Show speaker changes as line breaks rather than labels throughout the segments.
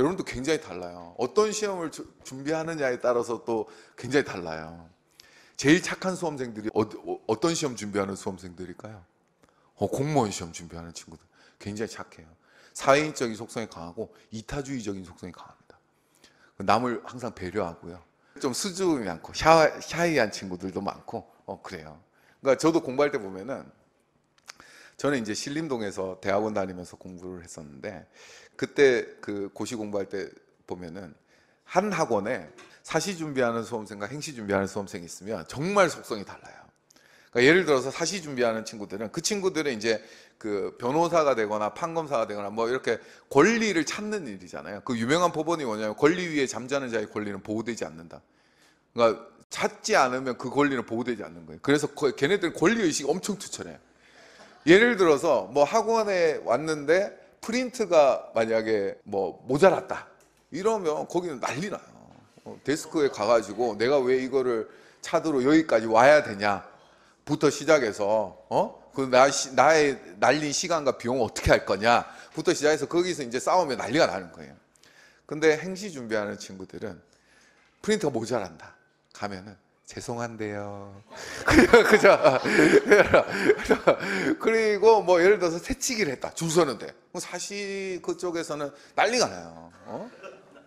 여러분도 굉장히 달라요. 어떤 시험을 주, 준비하느냐에 따라서 또 굉장히 달라요. 제일 착한 수험생들이 어, 어 떤 시험 준비하는 수험생들일까요? 어, 공무원 시험 준비하는 친구들 굉장히 착해요. 사회인적인 속성이 강하고 이타주의적인 속성이 강합니다. 남을 항상 배려하고요. 좀 수줍음이 많고 샤, 샤이한 친구들도 많고 어, 그래요. 그러니까 저도 공부할 때 보면은 저는 이제 신림동에서 대학원 다니면서 공부를 했었는데 그때 그 고시 공부할 때 보면은 한 학원에 사시 준비하는 수험생과 행시 준비하는 수험생이 있으면 정말 속성이 달라요. 그러니까 예를 들어서 사시 준비하는 친구들은 그 친구들은 이제 그 변호사가 되거나 판검사가 되거나 뭐 이렇게 권리를 찾는 일이잖아요. 그 유명한 법원이 뭐냐면 권리 위에 잠자는 자의 권리는 보호되지 않는다. 그러니까 찾지 않으면 그 권리는 보호되지 않는 거예요. 그래서 걔네들은 권리 의식이 엄청 투철해요. 예를 들어서 뭐 학원에 왔는데 프린트가 만약에 뭐 모자랐다 이러면 거기는 난리 나요. 어, 데스크에 가가지고 내가 왜 이거를 차도로 여기까지 와야 되냐부터 시작해서 어? 그 나, 나의 날린 시간과 비용 을 어떻게 할 거냐부터 시작해서 거기서 이제 싸움에 난리가 나는 거예요. 근데 행시 준비하는 친구들은 프린터가 모자란다. 가면은 죄송한데요. 그죠, 그리고뭐 예를 들어서 새치기를 했다. 줄 서는데. 사실 그쪽에서는 난리가 나요. 어?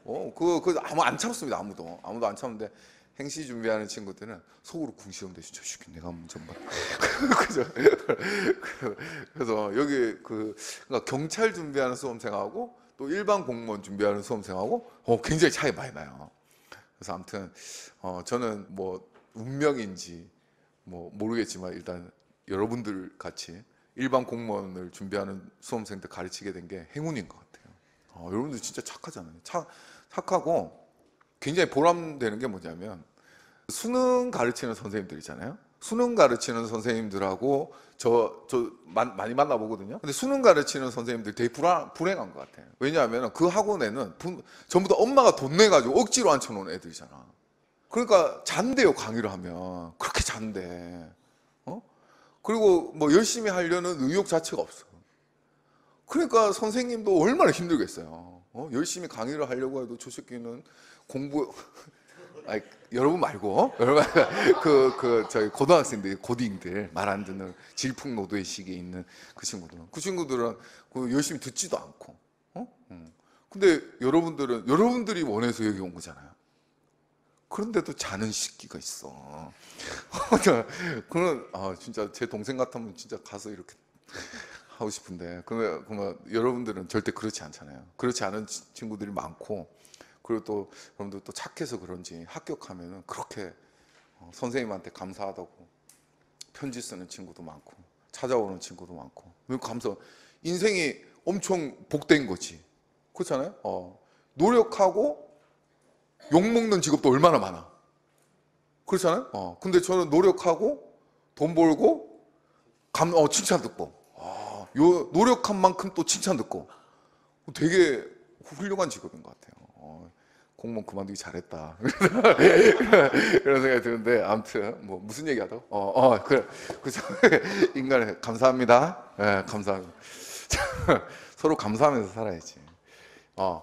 어, 그, 그 아무 안 참습니다. 아무도. 아무도 안 참는데 행시 준비하는 친구들은 속으로 궁시렁 대신 저 시킨 내가 문제 봐. 그죠. 그래서 여기 그, 그러니까 경찰 준비하는 수험생하고 또 일반 공무원 준비하는 수험생하고 어, 굉장히 차이 많이 나요. 그래서 아무튼 어, 저는 뭐 운명인지 뭐 모르겠지만 일단 여러분들 같이 일반 공무원을 준비하는 수험생들 가르치게 된 게 행운인 것 같아요. 어, 여러분들 진짜 착하잖아요. 착, 착하고 굉장히 보람되는 게 뭐냐면 수능 가르치는 선생님들 이잖아요 수능 가르치는 선생님들하고 저, 저 많이 만나보거든요. 근데 수능 가르치는 선생님들 되게 불안, 불행한 것 같아요. 왜냐하면 그 학원에는 부, 전부 다 엄마가 돈 내가지고 억지로 앉혀놓은 애들이잖아. 그러니까 잔대요 강의를 하면 그렇게 잔대. 어? 그리고 뭐 열심히 하려는 의욕 자체가 없어. 그러니까 선생님도 얼마나 힘들겠어요. 어? 열심히 강의를 하려고 해도 조식기는 공부 아니, 여러분 말고 어? 여러분 그 그 저희 고등학생들 고딩들 말 안 듣는 질풍노도의 시기에 있는 그 친구들은 그 친구들은 그 열심히 듣지도 않고 어? 음. 근데 여러분들은 여러분들이 원해서 여기 온 거잖아요. 그런데도 자는 시기가 있어. 그런 아 진짜 제 동생 같으면 진짜 가서 이렇게 하고 싶은데 그러면, 그러면 여러분들은 절대 그렇지 않잖아요. 그렇지 않은 친구들이 많고 그리고 또 여러분들 또 착해서 그런지 합격하면 그렇게 어, 선생님한테 감사하다고 편지 쓰는 친구도 많고 찾아오는 친구도 많고 감사 인생이 엄청 복된 거지 그렇잖아요. 어, 노력하고 욕먹는 직업도 얼마나 많아. 그렇잖아요? 어. 근데 저는 노력하고, 돈 벌고, 감, 어, 칭찬 듣고. 아, 요, 노력한 만큼 또 칭찬 듣고. 되게 훌륭한 직업인 것 같아요. 어, 공무원 그만두기 잘했다. 이런 생각이 드는데, 아무튼, 뭐, 무슨 얘기 하다? 어, 어, 그래. 그래서, 인간 감사합니다. 예, 네, 감사합니다. 서로 감사하면서 살아야지. 어,